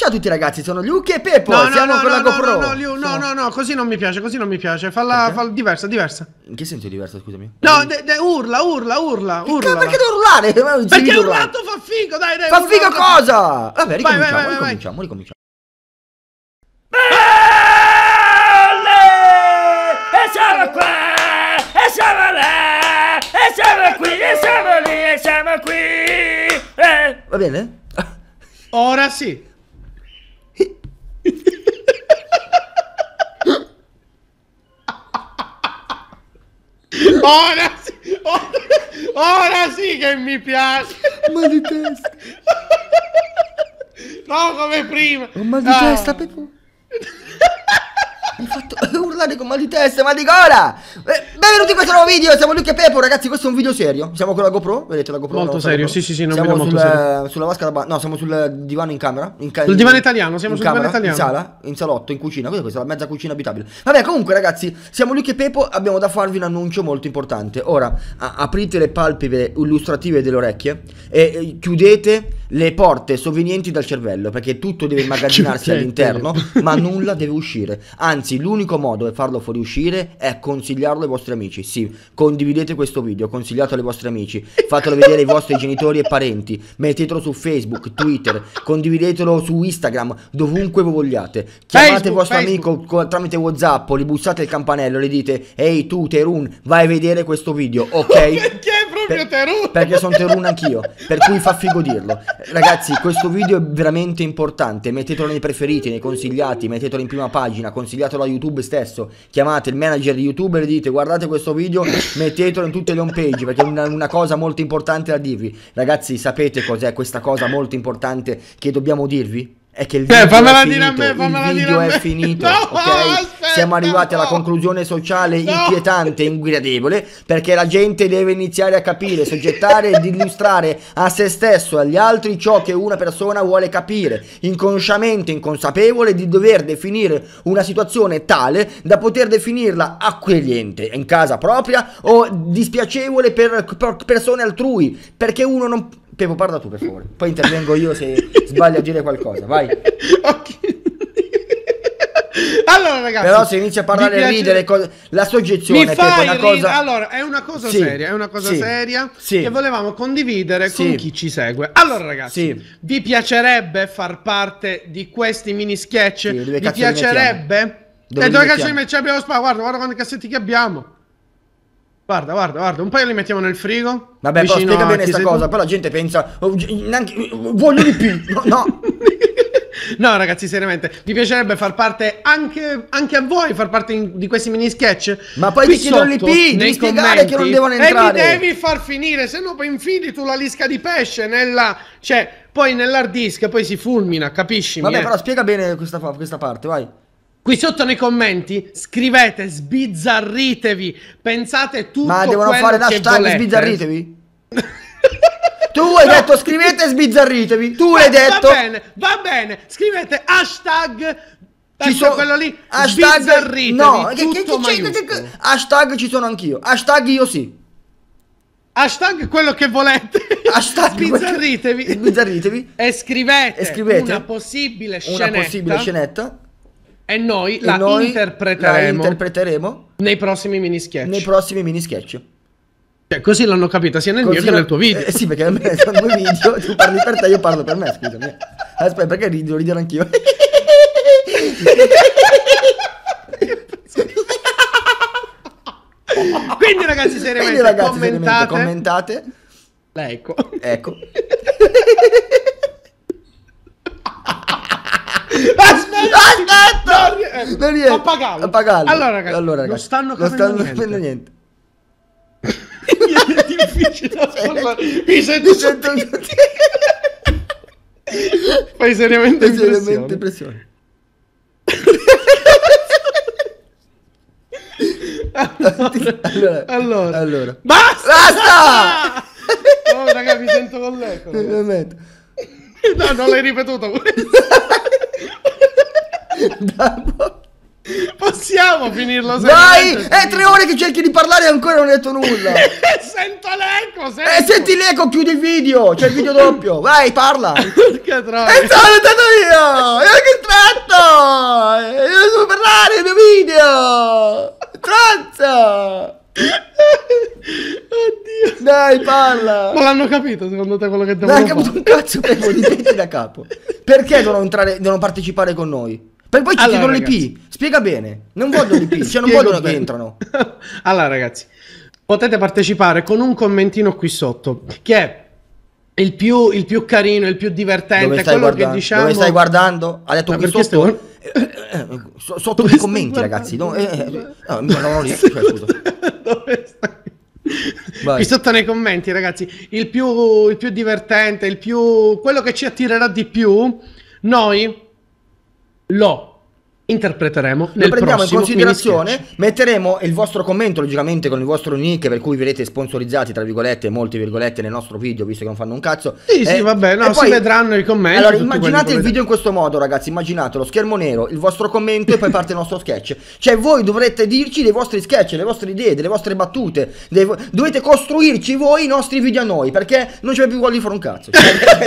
Ciao a tutti ragazzi, sono Luke e Peppo no, siamo no, con no, la GoPro no no, Liu, no, no, no, così non mi piace, così non mi piace Falla, falla diversa, diversa In che senso diversa, scusami? No, de, de, urla, urla, urla, urla Perché devo urlare? Perché urlato fa figo, dai, dai Fa urla, figo cosa? Vabbè, ricominciamo, vai, vai, vai, ricominciamo, ricominciamo Belle! E siamo qua! E siamo là! E siamo qui! E siamo lì! E siamo qui! Eh. Va bene? Ora sì Ora sì, ora, ora sì che mi piace. Ma di testa. No, come prima. Un mal di ah. testa, Pippo. Mi hai fatto urlare con mal di testa, ma di gola! Eh, Benvenuti in questo nuovo video, siamo Luke e Pepo, ragazzi, questo è un video serio. Siamo con la GoPro, vedete la GoPro? Molto no, serio, sì, sì, sì, non siamo molto serio. Eh, sulla vasca da bagno, no, siamo sul divano in camera. In ca sul divano italiano, siamo sul camera, divano italiano. In sala, in salotto, in cucina, questa è questa, mezza cucina abitabile. Vabbè, comunque ragazzi, siamo Luke e Pepo, abbiamo da farvi un annuncio molto importante. Ora, aprite le palpebre illustrative delle orecchie e eh, chiudete le porte sovvenienti dal cervello, perché tutto deve immagazzinarsi all'interno, ma nulla deve uscire. Anzi, l'unico modo per farlo fuoriuscire è consigliarlo ai vostri vostri amici. Sì, condividete questo video, consigliatelo ai vostri amici, fatelo vedere ai vostri genitori e parenti, mettetelo su Facebook, Twitter, condividetelo su Instagram, dovunque voi vogliate. Chiamate Facebook, vostro Facebook. amico tramite WhatsApp, li bussate il campanello, le dite "Ehi tu Terun, vai a vedere questo video", ok? Perché, bro? per, terun. perché sono Terun anch'io, per cui fa figo dirlo. Ragazzi, questo video è veramente importante, mettetelo nei preferiti, nei consigliati, mettetelo in prima pagina, consigliatelo a YouTube stesso, chiamate il manager di YouTube e dite guardate questo video, mettetelo in tutte le home page perché è una, una cosa molto importante da dirvi. Ragazzi, sapete cos'è questa cosa molto importante che dobbiamo dirvi? è che il cioè, video, eh, è, finito, me, il video è finito, no, okay? siamo arrivati no. alla conclusione sociale no. inquietante, inguidevole, perché la gente deve iniziare a capire, soggettare ed illustrare a se stesso e agli altri ciò che una persona vuole capire, inconsciamente inconsapevole di dover definire una situazione tale da poter definirla accogliente in casa propria o dispiacevole per, per persone altrui, perché uno non... Pepo, parla tu per favore. Poi intervengo io se sbaglio a dire qualcosa. Vai. ok. Allora, ragazzi, però se inizia a parlare e piace... ridere, la soggezione Mi fai è una cosa... Allora, è una cosa sì, seria, è una cosa sì, seria sì. che volevamo condividere con chi ci segue. Allora, ragazzi, vi piacerebbe far parte di questi mini sketch? vi piacerebbe? Dove eh, dove cazzo li Abbiamo spazio, guarda, guarda quanti cassetti che abbiamo. Guarda, guarda, guarda, un paio li mettiamo nel frigo. Vabbè, però spiega bene questa cosa, tu. però la gente pensa, oh, neanche, voglio di più. No, no. No, ragazzi, seriamente, vi piacerebbe far parte anche, anche a voi, far parte in, di questi mini sketch? Ma poi Qui ti chiedono l'IP, devi spiegare che non devono entrare. E mi devi far finire, se no poi infili tu la lisca di pesce nella... Cioè, poi nell'hard disk, poi si fulmina, capisci? Vabbè, eh? però spiega bene questa, questa parte, vai. Qui sotto nei commenti scrivete, sbizzarritevi, pensate tutto Ma devono fare l'hashtag sbizzarritevi? Tu hai no. detto scrivete sbizzarritevi. Tu va, hai detto. Va bene, va bene. Scrivete hashtag. Ci ecco, sono quello lì. Hashtag. No, che, che, che, che, hashtag ci sono anch'io. Hashtag io sì. Hashtag quello che volete. Hashtag sbizzarritevi. sbizzarritevi. E scrivete, e scrivete una possibile scenetta. Una possibile scenetta. E noi, e la, noi interpreteremo la interpreteremo. Nei prossimi mini sketch. Nei prossimi mini sketch. Cioè, così l'hanno capita sia nel così mio che nel tuo video. Eh, sì, perché a me sono due video, tu parli per te, io parlo per me, scusami. Aspetta, perché rido, ridere anch'io? Quindi ragazzi, seriamente, Quindi, ragazzi, commentate. commentate. Ecco. Ecco. Aspetta, aspetta! Non eh, riesco. A pagarlo. Allora, ragazzi, allora, ragazzi, non stanno capendo, stanno capendo niente difficile da parlare. Mi sento... Mi sento... Fai seriamente impressione. Seriamente impressione. allora, allora, allora, Basta! Basta! No, raga, mi sento con l'eco. No, non l'hai ripetuto Possiamo finirlo Vai! È eh, tre ore che cerchi di parlare e ancora non hai detto nulla. Rosello! E eh, senti l'eco, chiudi il video! C'è il video doppio! Vai, parla! Porca troia! E eh, sono io! E che tratto! Io devo parlare il mio video! Tranza! Oddio. Dai, parla. Ma l'hanno capito secondo te quello che devo fare? Non capito un cazzo, prego, ripeti da capo. Perché devono, entrare, devono partecipare con noi? Perché poi ci allora, chiedono l'IP. Spiega bene. Non vogliono l'IP, cioè non vogliono che entrano. allora, ragazzi potete partecipare con un commentino qui sotto, che è il più, il più carino, il più divertente, quello guardando? che diciamo... Dove stai guardando? Ha detto no, ah, qui sotto... Stai... Eh, eh sotto i commenti, ragazzi. Eh, eh, no, eh, no, no, lì, cioè, Dove stai? Vai. Qui sotto nei commenti, ragazzi, il più, il più divertente, il più quello che ci attirerà di più, noi lo interpreteremo nel lo prendiamo in considerazione metteremo il vostro commento logicamente con il vostro nick per cui verrete sponsorizzati tra virgolette molte virgolette nel nostro video visto che non fanno un cazzo sì eh, e, sì vabbè no, poi, si vedranno i commenti allora immaginate il video in questo modo ragazzi immaginate lo schermo nero il vostro commento e poi parte il nostro sketch cioè voi dovrete dirci dei vostri sketch le vostre idee delle vostre battute dei, dovete costruirci voi i nostri video a noi perché non c'è più quello di fare un cazzo cioè,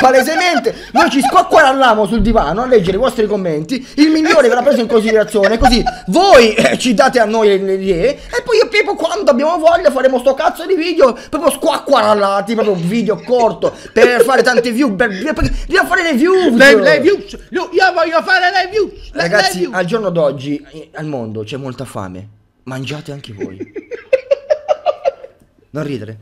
palesemente noi ci squacquarallamo sul divano a leggere i vostri commenti il milione verrà preso in considerazione. Così voi eh, ci date a noi le idee. E poi io Pippo, quando abbiamo voglia, faremo sto cazzo di video proprio squacquarallati. Proprio un video corto per fare tante view. Per, perché dobbiamo fare le views. Le, le view. Io voglio fare le views. Le, Ragazzi, le view. al giorno d'oggi, eh, al mondo c'è molta fame. Mangiate anche voi. non ridere.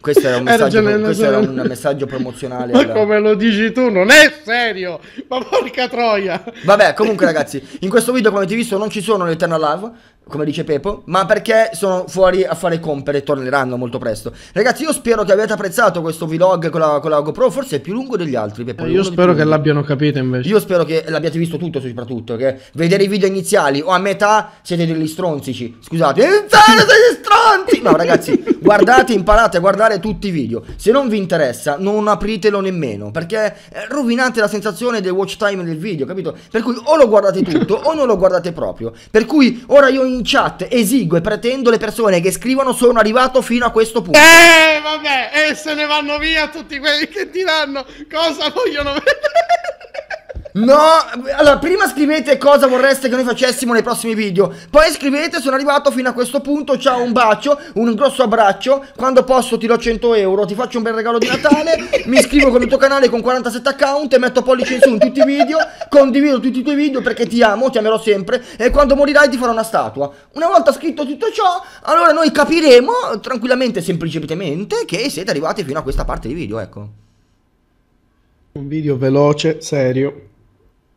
Questo era un eh, messaggio, era questo era un messaggio promozionale. ma alla... come lo dici tu? Non è serio! Ma porca troia! Vabbè, comunque ragazzi, in questo video come avete visto non ci sono le Eternal Love, come dice Pepo, ma perché sono fuori a fare compere e torneranno molto presto. Ragazzi, io spero che abbiate apprezzato questo vlog con la, con la GoPro, forse è più lungo degli altri. Pepo, eh, io spero che l'abbiano capito invece. Io spero che l'abbiate visto tutto, soprattutto, che vedere i video iniziali o a metà siete degli stronzici. Scusate, Inferno, degli stronzi! No, ragazzi, guardate, imparate a guardare tutti i video. Se non vi interessa, non apritelo nemmeno, perché eh, rovinate la sensazione del watch time del video, capito? Per cui o lo guardate tutto o non lo guardate proprio. Per cui ora io in in chat esigo e pretendo le persone che scrivono sono arrivato fino a questo punto. Eh, vabbè, e se ne vanno via tutti quelli che diranno cosa vogliono vedere. No, allora prima scrivete cosa vorreste che noi facessimo nei prossimi video. Poi scrivete sono arrivato fino a questo punto. Ciao, un bacio, un grosso abbraccio. Quando posso ti do 100 euro, ti faccio un bel regalo di Natale. mi iscrivo con il tuo canale con 47 account e metto pollice in su in tutti i video. Condivido tutti i tuoi video perché ti amo, ti amerò sempre. E quando morirai ti farò una statua. Una volta scritto tutto ciò, allora noi capiremo tranquillamente e semplicemente che siete arrivati fino a questa parte di video, ecco. Un video veloce, serio,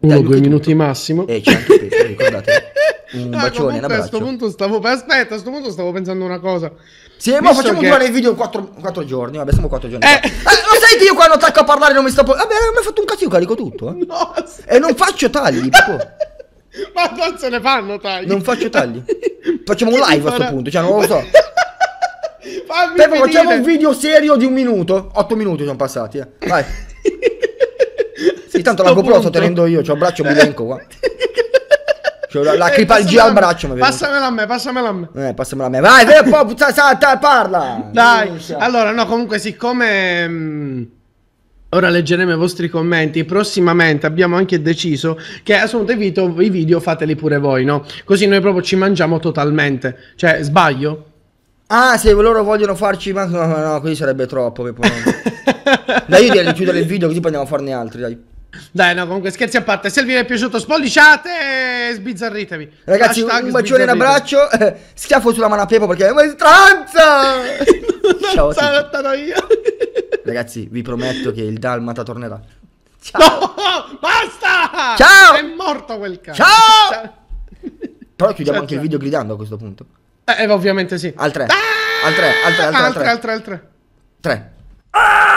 uno, due minuti tutto. massimo. E eh, c'è anche Patreon, ricordate. Un bacione, un abbraccio. A sto punto stavo, aspetta, a sto punto stavo pensando una cosa. Sì, Visto facciamo che... durare il video 4, 4 giorni. Vabbè, siamo 4 giorni. Eh. Eh, lo sai che io quando attacco a parlare non mi sto. Vabbè, mi hai fatto un cazzo, io carico tutto. Eh. No, E non faccio tagli. ma non se ne fanno tagli. Non faccio tagli. Facciamo un live a questo punto, cioè non lo so. Fammi Tempo, facciamo un video serio di un minuto. 8 minuti sono passati, eh. Vai. Intanto la GoPro sto tenendo io, c'ho il braccio bilenco qua. Cioè, la, la eh, cripalgia al braccio. passamela a me, passamela a me. Eh, passamela a me. Vai, vai, po, sa, sa, ta, parla. Dai. Allora, no, comunque, siccome. Mh, mm, ora leggeremo i vostri commenti. Prossimamente abbiamo anche deciso che assunto i video, i video fateli pure voi, no? Così noi proprio ci mangiamo totalmente. Cioè, sbaglio? Ah, se loro vogliono farci. Ma no, no, no, qui sarebbe troppo. dai, io direi di chiudere il video, così poi andiamo a farne altri, dai. Dai, no, comunque scherzi a parte. Se il video è piaciuto, spolliciate e sbizzarritevi. Ragazzi, Hashtag un bacione e un abbraccio. Eh, schiaffo sulla mano a Pepo perché è un'estranza. Ciao. Sarà io. Ragazzi, vi prometto che il Dalmata tornerà. Ciao. No, basta. Ciao. È morto quel cazzo. Ciao. ciao. Però chiudiamo ciao, anche il video gridando a questo punto. Eh, eh ovviamente sì. Al 3. Ah! Al 3, al 3, al 3. Al 3, al 3. 3. Ah!